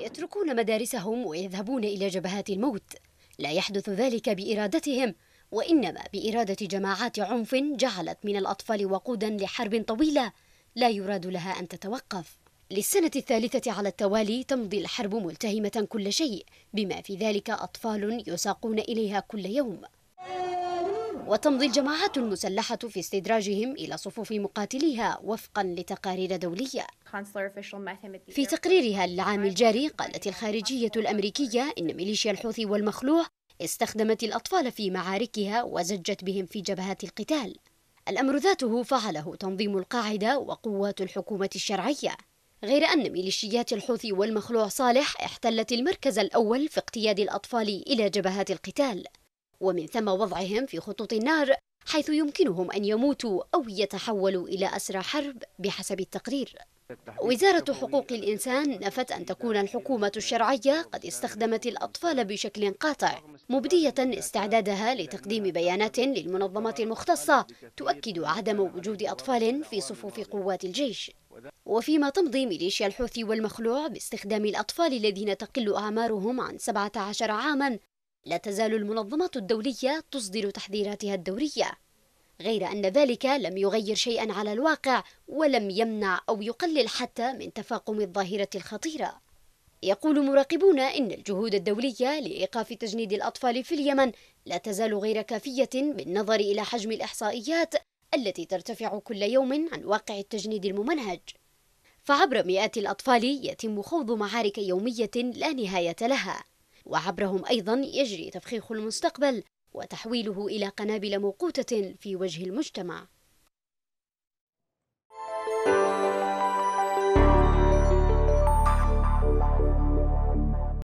يتركون مدارسهم ويذهبون إلى جبهات الموت لا يحدث ذلك بإرادتهم وإنما بإرادة جماعات عنف جعلت من الأطفال وقودا لحرب طويلة لا يراد لها أن تتوقف للسنة الثالثة على التوالي تمضي الحرب ملتهمة كل شيء بما في ذلك أطفال يساقون إليها كل يوم وتمضي الجماعات المسلحة في استدراجهم إلى صفوف مقاتليها وفقا لتقارير دولية في تقريرها للعام الجاري قالت الخارجية الأمريكية إن ميليشيا الحوثي والمخلوع استخدمت الأطفال في معاركها وزجت بهم في جبهات القتال الأمر ذاته فعله تنظيم القاعدة وقوات الحكومة الشرعية غير أن ميليشيات الحوثي والمخلوع صالح احتلت المركز الأول في اقتياد الأطفال إلى جبهات القتال ومن ثم وضعهم في خطوط النار حيث يمكنهم أن يموتوا أو يتحولوا إلى أسرى حرب بحسب التقرير وزارة حقوق الإنسان نفت أن تكون الحكومة الشرعية قد استخدمت الأطفال بشكل قاطع مبدية استعدادها لتقديم بيانات للمنظمات المختصة تؤكد عدم وجود أطفال في صفوف قوات الجيش وفيما تمضي ميليشيا الحوثي والمخلوع باستخدام الأطفال الذين تقل أعمارهم عن 17 عاما لا تزال المنظمة الدولية تصدر تحذيراتها الدورية غير أن ذلك لم يغير شيئا على الواقع ولم يمنع أو يقلل حتى من تفاقم الظاهرة الخطيرة يقول مراقبون إن الجهود الدولية لإيقاف تجنيد الأطفال في اليمن لا تزال غير كافية بالنظر إلى حجم الإحصائيات التي ترتفع كل يوم عن واقع التجنيد الممنهج فعبر مئات الأطفال يتم خوض معارك يومية لا نهاية لها وعبرهم أيضا يجري تفخيخ المستقبل وتحويله إلى قنابل موقوتة في وجه المجتمع